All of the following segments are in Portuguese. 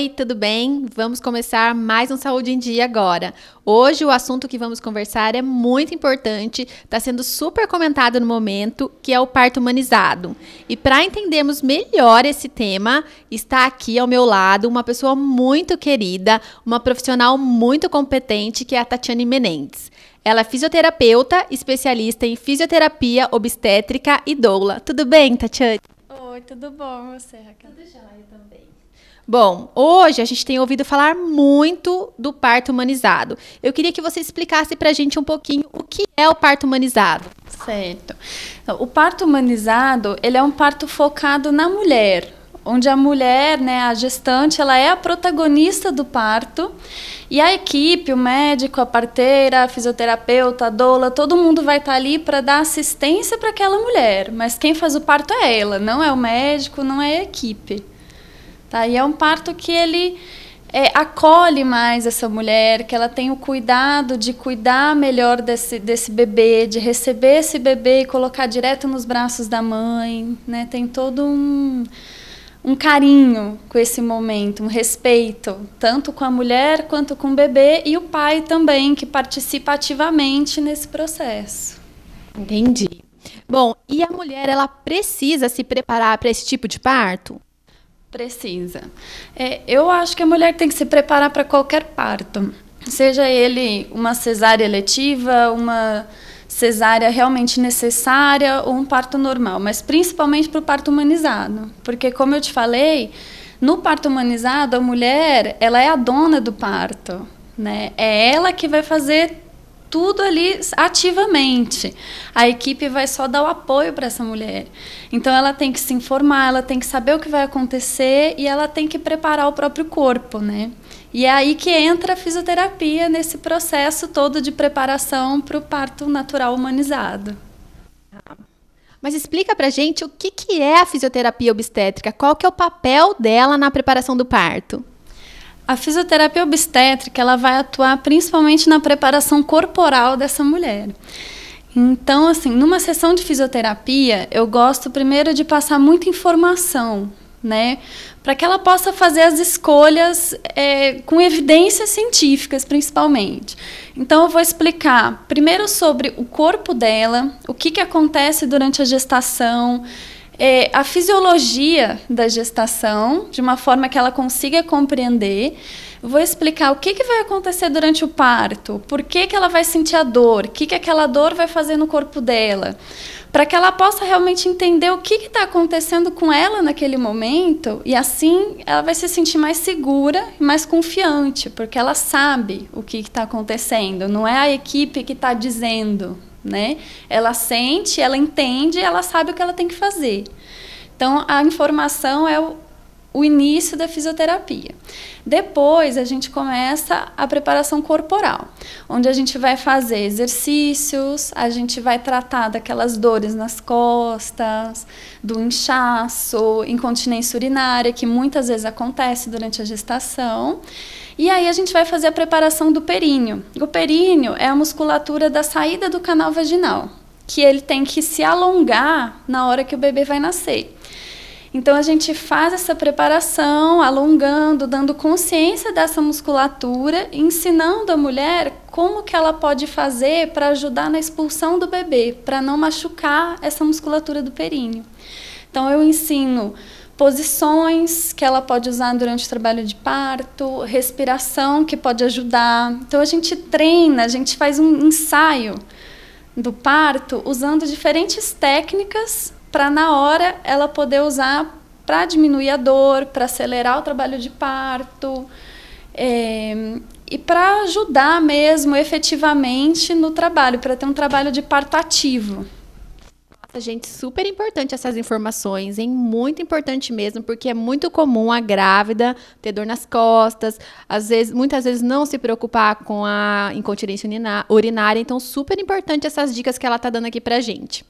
Oi, tudo bem? Vamos começar mais um Saúde em Dia agora. Hoje o assunto que vamos conversar é muito importante, está sendo super comentado no momento, que é o parto humanizado. E para entendermos melhor esse tema, está aqui ao meu lado uma pessoa muito querida, uma profissional muito competente, que é a Tatiane Menendez. Ela é fisioterapeuta, especialista em fisioterapia obstétrica e doula. Tudo bem, Tatiane? Oi, tudo bom, você, Raquel? Tudo jóia também. Bom, hoje a gente tem ouvido falar muito do parto humanizado. Eu queria que você explicasse para a gente um pouquinho o que é o parto humanizado. Certo. O parto humanizado, ele é um parto focado na mulher, onde a mulher, né, a gestante, ela é a protagonista do parto e a equipe, o médico, a parteira, a fisioterapeuta, a doula, todo mundo vai estar tá ali para dar assistência para aquela mulher, mas quem faz o parto é ela, não é o médico, não é a equipe. Tá? E é um parto que ele é, acolhe mais essa mulher, que ela tem o cuidado de cuidar melhor desse, desse bebê, de receber esse bebê e colocar direto nos braços da mãe. Né? Tem todo um, um carinho com esse momento, um respeito, tanto com a mulher quanto com o bebê e o pai também, que participa ativamente nesse processo. Entendi. Bom, e a mulher, ela precisa se preparar para esse tipo de parto? Precisa. É, eu acho que a mulher tem que se preparar para qualquer parto, seja ele uma cesárea letiva, uma cesárea realmente necessária ou um parto normal, mas principalmente para o parto humanizado, porque como eu te falei, no parto humanizado a mulher ela é a dona do parto, né? É ela que vai fazer tudo ali ativamente. A equipe vai só dar o apoio para essa mulher. Então ela tem que se informar, ela tem que saber o que vai acontecer e ela tem que preparar o próprio corpo, né? E é aí que entra a fisioterapia nesse processo todo de preparação para o parto natural humanizado. Mas explica pra gente o que, que é a fisioterapia obstétrica, qual que é o papel dela na preparação do parto? A fisioterapia obstétrica ela vai atuar principalmente na preparação corporal dessa mulher. Então, assim, numa sessão de fisioterapia, eu gosto primeiro de passar muita informação, né, para que ela possa fazer as escolhas é, com evidências científicas, principalmente. Então, eu vou explicar primeiro sobre o corpo dela, o que, que acontece durante a gestação, é, a fisiologia da gestação, de uma forma que ela consiga compreender. Vou explicar o que, que vai acontecer durante o parto, por que, que ela vai sentir a dor, o que, que aquela dor vai fazer no corpo dela, para que ela possa realmente entender o que está acontecendo com ela naquele momento e assim ela vai se sentir mais segura e mais confiante, porque ela sabe o que está acontecendo, não é a equipe que está dizendo, né? Ela sente, ela entende, ela sabe o que ela tem que fazer. Então, a informação é o, o início da fisioterapia. Depois a gente começa a preparação corporal, onde a gente vai fazer exercícios, a gente vai tratar daquelas dores nas costas, do inchaço, incontinência urinária, que muitas vezes acontece durante a gestação. E aí a gente vai fazer a preparação do períneo. O períneo é a musculatura da saída do canal vaginal, que ele tem que se alongar na hora que o bebê vai nascer. Então a gente faz essa preparação, alongando, dando consciência dessa musculatura, ensinando a mulher como que ela pode fazer para ajudar na expulsão do bebê, para não machucar essa musculatura do períneo. Então eu ensino posições que ela pode usar durante o trabalho de parto, respiração que pode ajudar. Então a gente treina, a gente faz um ensaio do parto usando diferentes técnicas para na hora ela poder usar para diminuir a dor, para acelerar o trabalho de parto é, e para ajudar mesmo efetivamente no trabalho, para ter um trabalho de parto ativo. gente, super importante essas informações, hein? Muito importante mesmo, porque é muito comum a grávida ter dor nas costas, às vezes, muitas vezes não se preocupar com a incontinência urinária, então super importante essas dicas que ela tá dando aqui pra gente.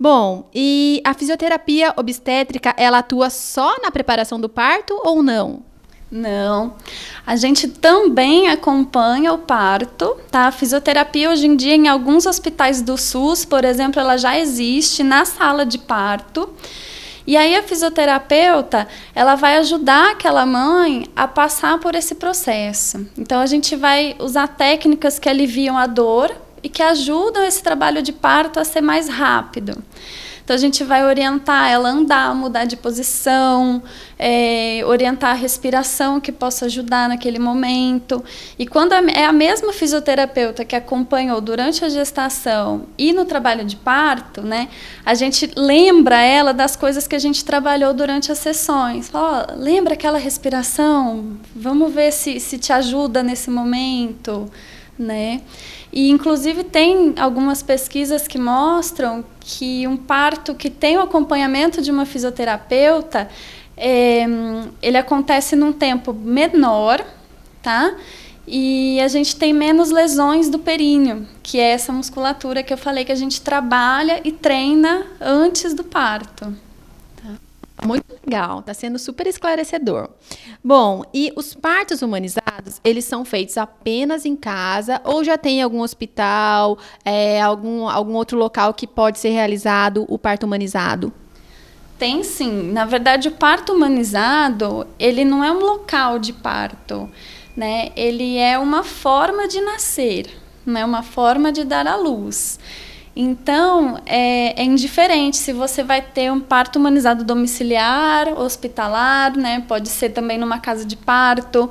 Bom, e a fisioterapia obstétrica, ela atua só na preparação do parto ou não? Não. A gente também acompanha o parto, tá? A fisioterapia hoje em dia em alguns hospitais do SUS, por exemplo, ela já existe na sala de parto. E aí a fisioterapeuta, ela vai ajudar aquela mãe a passar por esse processo. Então a gente vai usar técnicas que aliviam a dor e que ajudam esse trabalho de parto a ser mais rápido. Então a gente vai orientar ela a andar, mudar de posição, é, orientar a respiração que possa ajudar naquele momento. E quando é a mesma fisioterapeuta que acompanhou durante a gestação e no trabalho de parto, né, a gente lembra ela das coisas que a gente trabalhou durante as sessões. Fala, oh, lembra aquela respiração? Vamos ver se, se te ajuda nesse momento né? E inclusive tem algumas pesquisas que mostram que um parto que tem o acompanhamento de uma fisioterapeuta, é, ele acontece num tempo menor, tá? E a gente tem menos lesões do períneo, que é essa musculatura que eu falei que a gente trabalha e treina antes do parto. Tá. Muito legal, está sendo super esclarecedor. Bom, e os partos humanizados eles são feitos apenas em casa ou já tem algum hospital, é, algum, algum outro local que pode ser realizado o parto humanizado? Tem sim. Na verdade, o parto humanizado, ele não é um local de parto, né? Ele é uma forma de nascer, né? Uma forma de dar à luz. Então, é, é indiferente se você vai ter um parto humanizado domiciliar, hospitalar, né? Pode ser também numa casa de parto,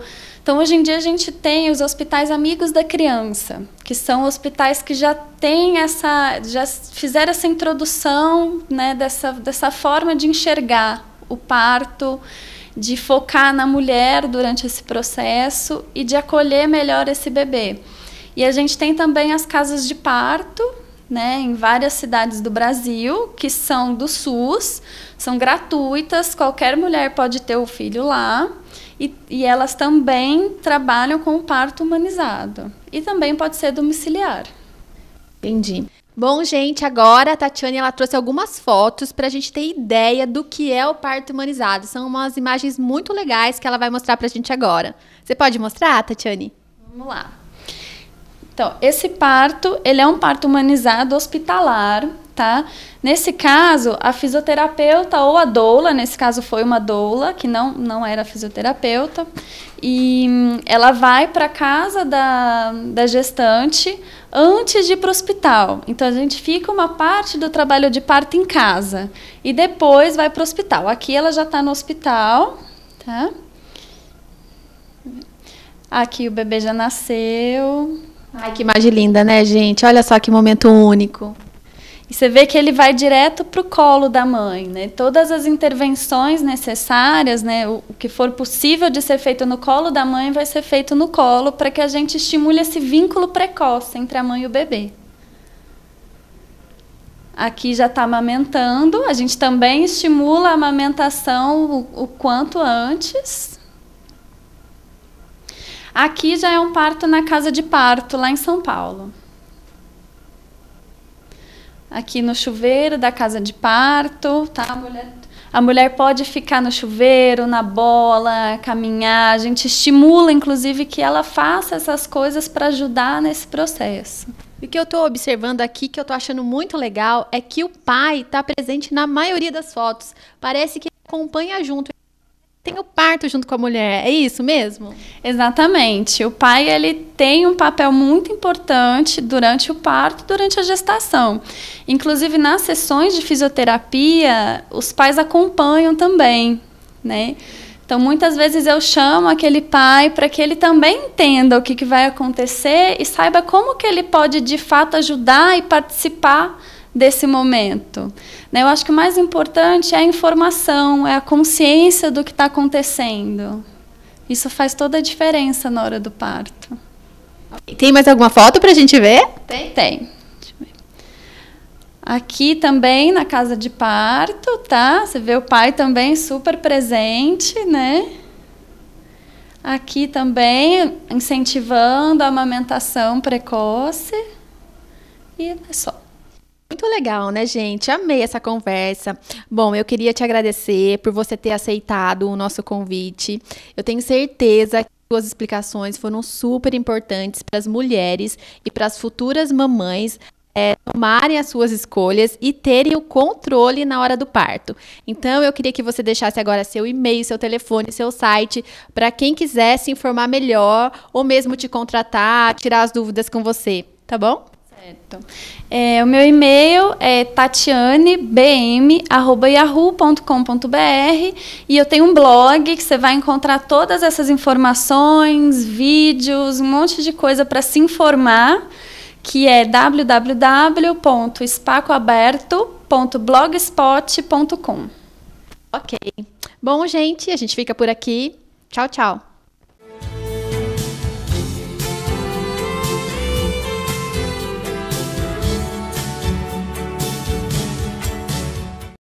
então, hoje em dia, a gente tem os hospitais amigos da criança, que são hospitais que já têm essa. já fizeram essa introdução né, dessa, dessa forma de enxergar o parto, de focar na mulher durante esse processo e de acolher melhor esse bebê. E a gente tem também as casas de parto, né, em várias cidades do Brasil, que são do SUS, são gratuitas, qualquer mulher pode ter o filho lá. E, e elas também trabalham com o parto humanizado. E também pode ser domiciliar. Entendi. Bom, gente, agora a Tatiane ela trouxe algumas fotos para a gente ter ideia do que é o parto humanizado. São umas imagens muito legais que ela vai mostrar para a gente agora. Você pode mostrar, Tatiane? Vamos lá. Então, esse parto, ele é um parto humanizado hospitalar, tá? Nesse caso, a fisioterapeuta ou a doula, nesse caso foi uma doula, que não, não era fisioterapeuta, e hum, ela vai para casa da, da gestante antes de ir para o hospital. Então, a gente fica uma parte do trabalho de parto em casa e depois vai para o hospital. Aqui ela já está no hospital, tá? Aqui o bebê já nasceu. Ai, que imagem linda, né, gente? Olha só que momento único. E você vê que ele vai direto para o colo da mãe, né? Todas as intervenções necessárias, né? O, que for possível de ser feito no colo da mãe vai ser feito no colo para que a gente estimule esse vínculo precoce entre a mãe e o bebê. Aqui já está amamentando, a gente também estimula a amamentação o, o quanto antes, Aqui já é um parto na casa de parto, lá em São Paulo. Aqui no chuveiro da casa de parto, tá? A mulher, a mulher pode ficar no chuveiro, na bola, caminhar. A gente estimula, inclusive, que ela faça essas coisas para ajudar nesse processo. E o que eu estou observando aqui, que eu estou achando muito legal, é que o pai está presente na maioria das fotos. Parece que acompanha junto tem o parto junto com a mulher. É isso mesmo? Exatamente. O pai ele tem um papel muito importante durante o parto, durante a gestação. Inclusive nas sessões de fisioterapia, os pais acompanham também, né? Então, muitas vezes eu chamo aquele pai para que ele também entenda o que, que vai acontecer e saiba como que ele pode, de fato, ajudar e participar desse momento. Né? Eu acho que o mais importante é a informação, é a consciência do que está acontecendo. Isso faz toda a diferença na hora do parto. Tem mais alguma foto para a gente ver? Tem. Tem. Aqui também na casa de parto, tá? Você vê o pai também super presente, né? Aqui também incentivando a amamentação precoce. E é só. Muito legal, né, gente? Amei essa conversa. Bom, eu queria te agradecer por você ter aceitado o nosso convite. Eu tenho certeza que suas explicações foram super importantes para as mulheres e para as futuras mamães é, tomarem as suas escolhas e terem o controle na hora do parto. Então, eu queria que você deixasse agora seu e-mail, seu telefone, seu site, para quem quiser se informar melhor ou mesmo te contratar, tirar as dúvidas com você, tá bom? Certo. É, o meu e-mail é tatianebm.yahoo.com.br e eu tenho um blog que você vai encontrar todas essas informações, vídeos, um monte de coisa para se informar, que é www.espacoaberto.blogspot.com. Ok. Bom, gente, a gente fica por aqui. Tchau, tchau.